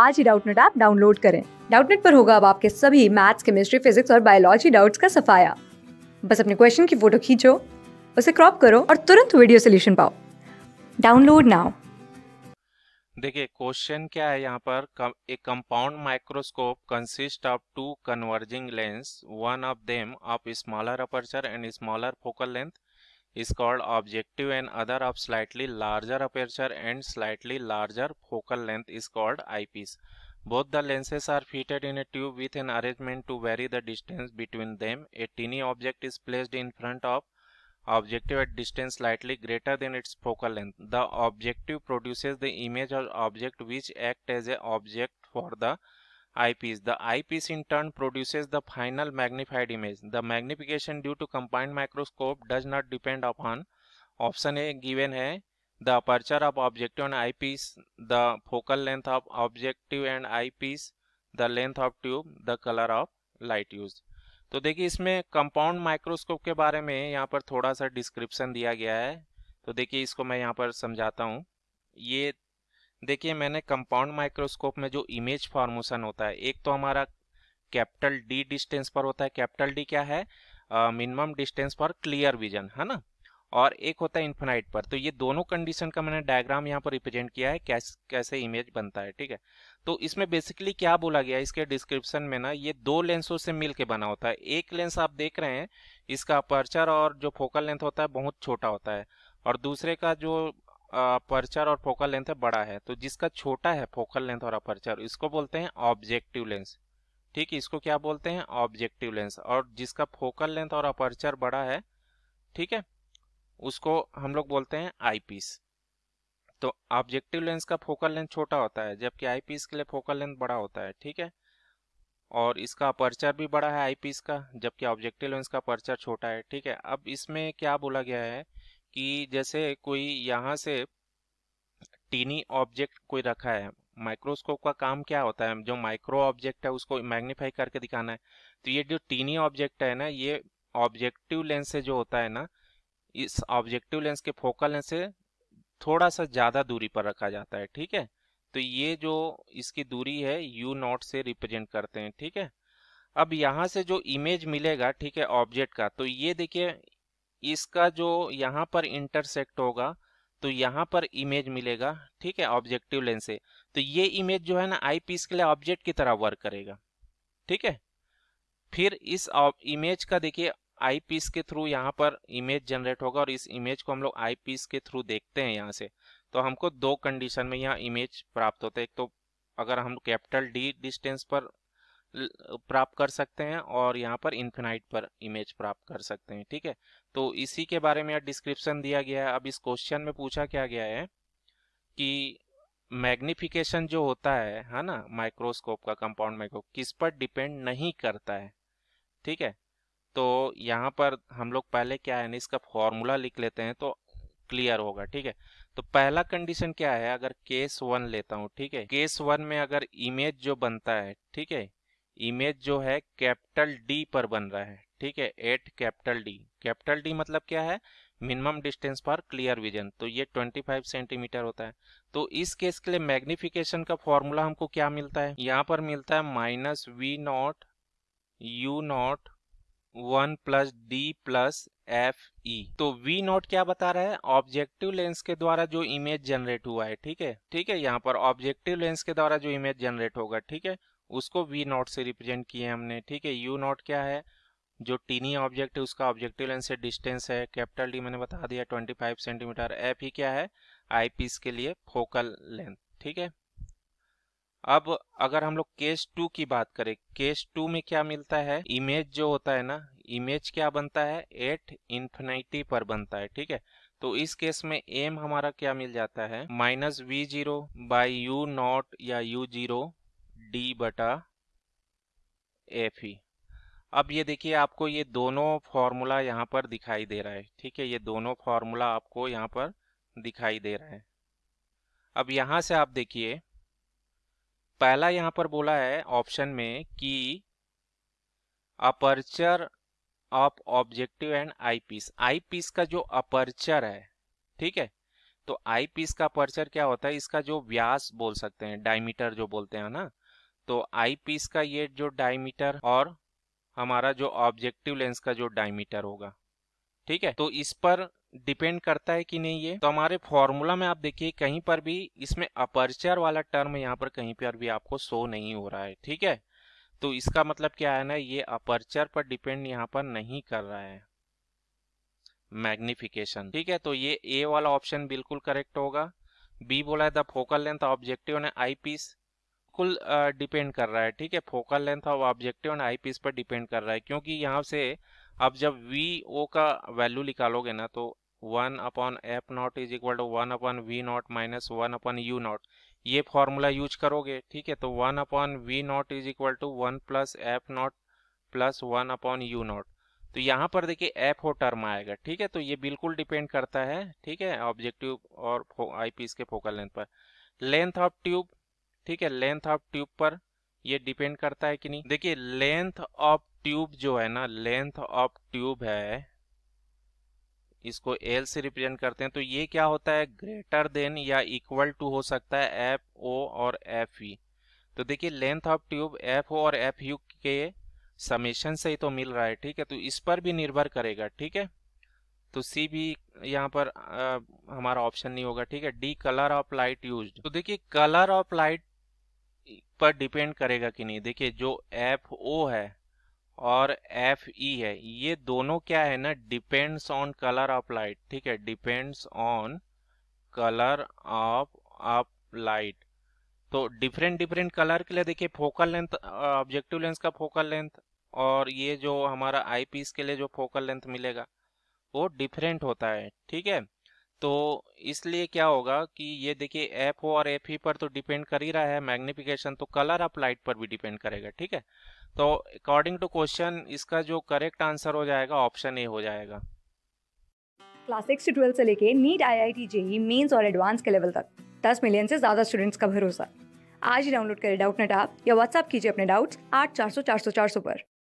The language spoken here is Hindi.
आज ही डाउटनेट ऐप डाउनलोड करें डाउटनेट पर होगा अब आपके सभी मैथ्स केमिस्ट्री फिजिक्स और बायोलॉजी डाउट्स का सफाया बस अपने क्वेश्चन की फोटो खींचो उसे क्रॉप करो और तुरंत वीडियो सोल्यूशन पाओ डाउनलोड नाउ देखिए क्वेश्चन क्या है यहाँ पर a compound microscope consist of two converging lens one of them of smaller aperture and smaller focal length is called objective and other of slightly larger aperture and slightly larger focal length is called eyepiece. Both the lenses are fitted in a tube with an arrangement to vary the distance between them. A tiny object is placed in front of objective at distance slightly greater than its focal length. The objective produces the image or object which act as a object for the eyepiece. The eyepiece in turn produces the final magnified image. The magnification due to combined microscope does not depend upon option A given है the aperture of objective and eyepiece, the focal length of objective and eyepiece, the length of tube, the color of light used. तो देखिए इसमें कंपाउंड माइक्रोस्कोप के बारे में यहाँ पर थोड़ा सा डिस्क्रिप्शन दिया गया है तो देखिए इसको मैं यहाँ पर समझाता हूँ ये देखिए मैंने कंपाउंड माइक्रोस्कोप में जो इमेज फॉर्मूसन होता है एक तो हमारा कैपिटल डी डिस्टेंस पर होता है कैपिटल डी क्या है मिनिमम डिस्टेंस पर क्लियर विजन है ना और एक होता है इन्फिनाइट पर तो ये दोनों कंडीशन का मैंने डायग्राम यहाँ पर रिप्रेजेंट किया है कैस, कैसे इमेज बनता है ठीक है तो इसमें बेसिकली क्या बोला गया इसके डिस्क्रिप्शन में ना ये दो लेंसों से मिल के बना होता है एक लेंस आप देख रहे हैं इसका अपर्चर और जो फोकल लेंथ होता है बहुत छोटा होता है और दूसरे का जो अपर्चर और फोकल लेंथ है बड़ा है तो जिसका छोटा है फोकल लेंथ और अपर्चर इसको बोलते हैं ऑब्जेक्टिव लेंस ठीक है इसको क्या बोलते हैं ऑब्जेक्टिव लेंस और जिसका फोकल लेंथ और अपर्चर बड़ा है ठीक है उसको हम लोग बोलते हैं आईपीस तो ऑब्जेक्टिव लेंस का फोकल लेंथ छोटा होता है जबकि आईपीस के लिए फोकल लेंथ बड़ा होता है ठीक है और इसका अपर्चर भी बड़ा है आईपीस का जबकि ऑब्जेक्टिव लेंस का अपर्चर छोटा है ठीक है अब इसमें क्या बोला गया है कि जैसे कोई यहाँ से टीनी ऑब्जेक्ट कोई रखा है माइक्रोस्कोप का काम क्या होता है जो माइक्रो ऑब्जेक्ट है उसको मैग्नीफाई करके दिखाना है तो ये जो टीनी ऑब्जेक्ट है ना ये ऑब्जेक्टिव लेंस से जो होता है ना इस ऑब्जेक्टिव लेंस के फोकल लेंस से थोड़ा सा ज़्यादा दूरी पर रखा जाता है ठीक है तो ये जो इसकी दूरी है यू नॉट से रिप्रेजेंट करते हैं ठीक है अब यहाँ से जो इमेज मिलेगा ठीक है ऑब्जेक्ट का तो ये देखिए इसका जो यहाँ पर इंटरसेक्ट होगा तो यहाँ पर इमेज मिलेगा ठीक है ऑब्जेक्टिव लेंस से तो ये इमेज जो है ना आई पीस के लिए ऑब्जेक्ट की तरह वर्क करेगा ठीक है फिर इस इमेज का देखिए आई पीस के थ्रू यहाँ पर इमेज जनरेट होगा और इस इमेज को हम लोग आई पीस के थ्रू देखते हैं यहाँ से तो हमको दो कंडीशन में यहाँ इमेज प्राप्त होता है एक तो अगर हम कैपिटल डी डिस्टेंस पर प्राप्त कर सकते हैं और यहाँ पर इन्फिनाइट पर इमेज प्राप्त कर सकते हैं ठीक है तो इसी के बारे में डिस्क्रिप्शन दिया गया है अब इस क्वेश्चन में पूछा क्या गया है कि मैग्निफिकेशन जो होता है है ना माइक्रोस्कोप का कंपाउंड माइक्रो किस पर डिपेंड नहीं करता है ठीक है तो यहाँ पर हम लोग पहले क्या है ना इसका फॉर्मूला लिख लेते हैं तो क्लियर होगा ठीक है तो पहला कंडीशन क्या है अगर केस वन लेता हूँ ठीक है केस वन में अगर इमेज जो बनता है ठीक है इमेज जो है कैपिटल डी पर बन रहा है ठीक है at capital D capital D मतलब क्या है मिनिमम डिस्टेंस पर क्लियर विजन तो ये 25 सेंटीमीटर होता है तो इस केस के लिए मैग्निफिकेशन का फॉर्मूला हमको क्या मिलता है यहाँ पर मिलता है minus V naught U naught one plus D plus F E तो वी नॉट क्या बता रहा है ऑब्जेक्टिव लेंस के द्वारा जो इमेज जनरेट हुआ है ठीक है ठीक है यहाँ पर ऑब्जेक्टिव लेंस के द्वारा जो इमेज जनरेट होगा ठीक है उसको वी नॉट से रिप्रेजेंट किए हमने ठीक है यू नॉट क्या है जो टीनी ऑब्जेक्ट है उसका ऑब्जेक्टिव लेंस से डिस्टेंस है कैपिटल डी मैंने बता दिया 25 सेंटीमीटर एफ ही क्या है आई पीस के लिए फोकल लेंथ ठीक है अब अगर हम लोग केस टू की बात करें केस टू में क्या मिलता है इमेज जो होता है ना इमेज क्या बनता है एट इन्फिनिटी पर बनता है ठीक है तो इस केस में एम हमारा क्या मिल जाता है minus V zero by U naught या यू जीरो डी बटा एफ ई अब ये देखिए आपको ये दोनों फॉर्मूला यहाँ पर दिखाई दे रहा है ठीक है ये दोनों फॉर्मूला आपको यहाँ पर दिखाई दे रहा है अब यहाँ से आप देखिए पहला यहाँ पर बोला है ऑप्शन में कि aperture of objective and eyepiece eyepiece का जो अपर्चर है ठीक है तो आई पीस का अपर्चर क्या होता है इसका जो व्यास बोल सकते हैं डायमीटर जो बोलते हैं ना तो आई पीस का ये जो डायमीटर और हमारा जो ऑब्जेक्टिव लेंस का जो डायमीटर होगा ठीक है तो इस पर डिपेंड करता है कि नहीं ये तो हमारे फॉर्मूला में आप देखिए कहीं पर भी इसमें अपर्चर वाला टर्म यहाँ पर कहीं पर भी आपको शो नहीं हो रहा है ठीक है तो इसका मतलब क्या है ना ये अपर्चर पर डिपेंड यहाँ पर नहीं कर रहा है मैग्निफिकेशन ठीक है तो ये ए वाला ऑप्शन बिल्कुल करेक्ट होगा बी बोला है द फोकल लेंथ ऑब्जेक्टिव ने आई पीस बिल्कुल डिपेंड कर रहा है ठीक है focal length of objective and eyepiece पर डिपेंड कर रहा है क्योंकि यहाँ से आप जब वी ओ का वैल्यू निकालोगे ना तो one upon F naught is equal to one upon V naught minus one upon U naught ये फॉर्मूला यूज करोगे ठीक है तो one upon V naught is equal to one plus F naught plus one upon U naught तो यहाँ पर देखिए एफ ओ टर्म आएगा ठीक है तो ये बिल्कुल डिपेंड करता है ठीक है ऑब्जेक्टिव और आई पीस के फोकल लेंथ पर लेंथ ऑफ ट्यूब ठीक है लेंथ ऑफ ट्यूब पर ये डिपेंड करता है कि नहीं देखिए लेंथ ऑफ ट्यूब जो है ना लेंथ ऑफ ट्यूब है इसको एल से रिप्रेजेंट करते हैं तो ये क्या होता है ग्रेटर देन या इक्वल टू हो सकता है एफ ओ और एफ यू e। तो देखिए length of tube F O और एफ यू के समेशन से ही तो मिल रहा है ठीक है तो इस पर भी निर्भर करेगा ठीक है तो सी भी यहाँ पर आ, हमारा ऑप्शन नहीं होगा ठीक है D colour of light use तो देखिए कलर ऑफ लाइट पर डिपेंड करेगा कि नहीं देखिए जो एफ ओ है और एफ ई e है ये दोनों क्या है ना depends on colour of light ठीक है depends on colour of of light तो डिफरेंट डिफरेंट कलर के लिए देखिए फोकल लेंथ ऑब्जेक्टिव लेंस का फोकल लेंथ और ये जो हमारा आई पीस के लिए जो फोकल लेंथ मिलेगा वो डिफरेंट होता है ठीक है तो इसलिए क्या होगा कि ये देखिए एफ ओ और एफ ई e पर तो डिपेंड कर ही रहा है मैग्निफिकेशन तो कलर आप लाइट पर भी डिपेंड करेगा ठीक है तो अकॉर्डिंग टू क्वेश्चन इसका जो करेक्ट आंसर हो जाएगा ऑप्शन ए हो जाएगा क्लास सिक्स से ट्वेल्थ से लेके NEET I I T JEE Mains और एडवांस के लेवल तक दस मिलियन से ज्यादा स्टूडेंट्स का भरोसा आज ही डाउनलोड करें डाउट नेट आप या व्हाट्सअप कीजिए अपने डाउट्स आठ चार सौ चार सौ चार सौ पर